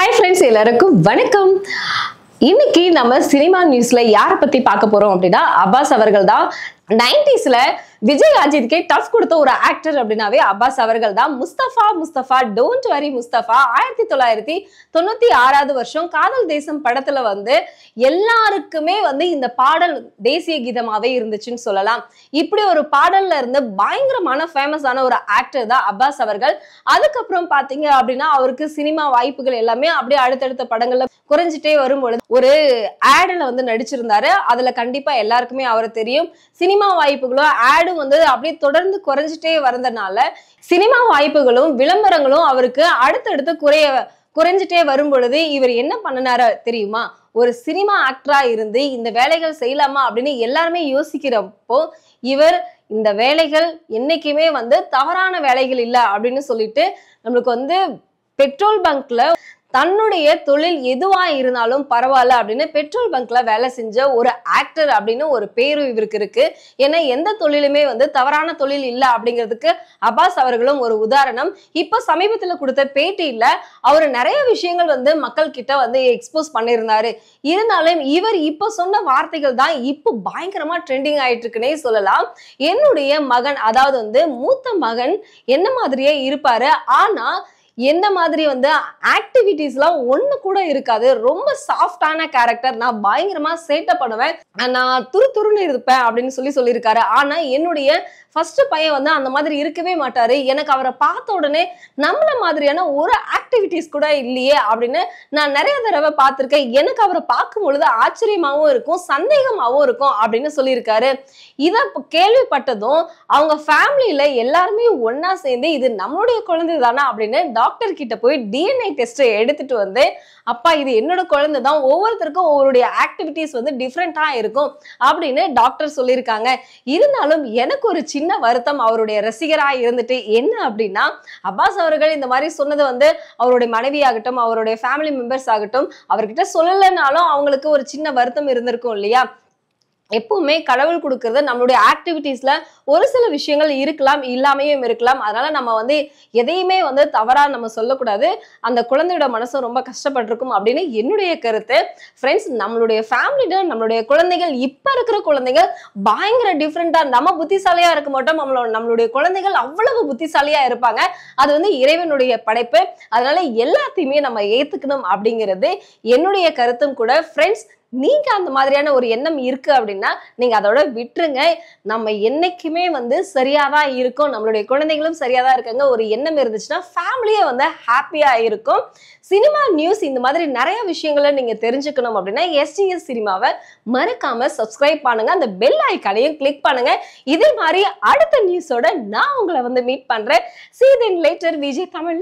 hi friends எல்லாருக்கும் வணக்கம் இன்னைக்கு நம்ம சினிமா நியூஸ்ல யாரை பத்தி பார்க்க போறோம் அப்படின்னா அப்பாஸ் அவர்கள் தான் நைன்டிஸ்ல விஜய் அஜித்கே டஃப் கொடுத்த ஒரு ஆக்டர் அப்படின்னாவே அப்பாஸ் அவர்கள் தான் முஸ்தபா முஸ்தபா டோன்ட் வரி முஸ்தபா ஆயிரத்தி தொள்ளாயிரத்தி தொண்ணூத்தி ஆறாவது வருஷம் காதல் தேசம் படத்துல வந்து எல்லாருக்குமே வந்து இந்த பாடல் தேசிய கீதமாவே இருந்துச்சுன்னு சொல்லலாம் இப்படி ஒரு பாடல்ல இருந்து பயங்கரமான ஃபேமஸான ஒரு ஆக்டர் தான் அப்பாஸ் அவர்கள் அதுக்கப்புறம் பாத்தீங்க அப்படின்னா அவருக்கு சினிமா வாய்ப்புகள் எல்லாமே அப்படியே அடுத்தடுத்த படங்கள்ல குறைஞ்சிட்டே வரும்பொழுது ஒரு ஆடல வந்து நடிச்சிருந்தாரு அதுல கண்டிப்பா எல்லாருக்குமே அவரை தெரியும் சினிமா சினிமா வாய்ப்புகளோ ஆடும் வந்து அப்படியே தொடர்ந்து குறைஞ்சிட்டே வரதுனால சினிமா வாய்ப்புகளும் விளம்பரங்களும் அவருக்கு அடுத்தடுத்து குறைய குறைஞ்சிட்டே வரும் பொழுது இவர் என்ன பண்ணினார தெரியுமா ஒரு சினிமா ஆக்டரா இருந்து இந்த வேலைகள் செய்யலாமா அப்படின்னு எல்லாருமே யோசிக்கிறப்போ இவர் இந்த வேலைகள் என்னைக்குமே வந்து தவறான வேலைகள் இல்லை அப்படின்னு சொல்லிட்டு நம்மளுக்கு வந்து பெட்ரோல் பங்க்ல தன்னுடைய தொழில் எதுவா இருந்தாலும் பரவாயில்ல அப்படின்னு பெட்ரோல் பங்க்ல வேலை செஞ்ச ஒரு ஆக்டர் அப்படின்னு ஒரு பேரு இவருக்கு இருக்கு ஏன்னா எந்த தொழிலுமே வந்து தவறான தொழில் இல்லை அப்படிங்கிறதுக்கு அபாஸ் அவர்களும் ஒரு உதாரணம் இப்போ சமீபத்தில் கொடுத்த பேட்டியில அவர் நிறைய விஷயங்கள் வந்து மக்கள் கிட்ட வந்து எக்ஸ்போஸ் பண்ணிருந்தாரு இருந்தாலும் இவர் இப்போ சொன்ன வார்த்தைகள் தான் இப்போ பயங்கரமா ட்ரெண்டிங் ஆயிட்டு இருக்குன்னே சொல்லலாம் என்னுடைய மகன் அதாவது வந்து மூத்த மகன் என்ன மாதிரியே இருப்பாரு ஆனா எந்த மாதிரி வந்து ஆக்டிவிட்டிஸ்லாம் ஒன்று கூட இருக்காது ரொம்ப சாஃப்டான கேரக்டர் நான் பயங்கரமாக சேட்டை பண்ணுவேன் நான் துரு துருன்னு இருப்பேன் அப்படின்னு சொல்லி சொல்லியிருக்காரு ஆனால் என்னுடைய ஃபர்ஸ்ட் பையன் வந்து அந்த மாதிரி இருக்கவே மாட்டாரு எனக்கு அவரை பார்த்த உடனே நம்மள மாதிரியான ஒரு ஆக்டிவிட்டிஸ் கூட இல்லையே அப்படின்னு நான் நிறைய தடவை பார்த்துருக்கேன் எனக்கு அவரை பார்க்கும் பொழுது ஆச்சரியமாகவும் இருக்கும் சந்தேகமாகவும் இருக்கும் அப்படின்னு சொல்லியிருக்காரு இதை கேள்விப்பட்டதும் அவங்க ஃபேமிலியில எல்லாருமே ஒன்னா சேர்ந்து இது நம்மளுடைய குழந்தை தானே அப்படின்னு டாக்டர் டாக்டர் கிட்ட போய் டிஎன்ஏ டெஸ்ட்டை எடுத்துட்டு வந்து அப்பா இது என்னோட குழந்தை தான் ஒவ்வொருத்தருக்கும் ஒவ்வொருடைய ஆக்டிவிட்டிஸ் வந்து டிஃப்ரெண்ட்டாக இருக்கும் அப்படின்னு டாக்டர் சொல்லியிருக்காங்க இருந்தாலும் எனக்கு ஒரு சின்ன வருத்தம் அவருடைய ரசிகராக இருந்துட்டு என்ன அப்படின்னா அப்பாஸ் அவர்கள் இந்த மாதிரி சொன்னது வந்து அவருடைய மனைவி ஆகட்டும் அவருடைய ஃபேமிலி மெம்பர்ஸ் ஆகட்டும் அவர்கிட்ட சொல்லலைனாலும் அவங்களுக்கு ஒரு சின்ன வருத்தம் இருந்திருக்கும் இல்லையா எப்பவுமே கடவுள் கொடுக்கறது நம்மளுடைய ஆக்டிவிட்டீஸ்ல ஒரு சில விஷயங்கள் இருக்கலாம் இல்லாமையும் இருக்கலாம் அதனால நம்ம வந்து எதையுமே வந்து தவறா நம்ம சொல்லக்கூடாது அந்த குழந்தையோட மனசும் ரொம்ப கஷ்டப்பட்டிருக்கும் அப்படின்னு என்னுடைய கருத்து ஃப்ரெண்ட்ஸ் நம்மளுடைய ஃபேமிலியில நம்மளுடைய குழந்தைகள் இப்ப இருக்கிற குழந்தைகள் பயங்கர டிஃப்ரெண்டா நம்ம புத்திசாலியா இருக்க மாட்டோம் நம்மளோட நம்மளுடைய குழந்தைகள் அவ்வளவு புத்திசாலியா இருப்பாங்க அது வந்து இறைவனுடைய படைப்பு அதனால எல்லாத்தையுமே நம்ம ஏத்துக்கணும் அப்படிங்கிறது என்னுடைய கருத்தும் கூட ஃப்ரெண்ட்ஸ் நீங்க அந்த மாதிரியான ஒரு எண்ணம் இருக்கு அப்படின்னா நீங்க அதோட விட்டுருங்க நம்ம என்னைக்குமே வந்து சரியாதான் இருக்கும் நம்மளுடைய குழந்தைகளும் சரியாதான் இருக்காங்க ஒரு எண்ணம் இருந்துச்சுன்னா ஃபேமிலியே வந்து ஹாப்பியா இருக்கும் சினிமா நியூஸ் இந்த மாதிரி நிறைய விஷயங்களை நீங்க தெரிஞ்சுக்கணும் அப்படின்னா எஸ்டிஎஸ் சினிமாவை மறக்காம சப்ஸ்கிரைப் பண்ணுங்க அந்த பெல் ஐக்கானையும் கிளிக் பண்ணுங்க இதே மாதிரி அடுத்த நியூஸோட நான் உங்களை வந்து மீட் பண்றேன் சீதன் லேட்டர் விஜய் தமிழ்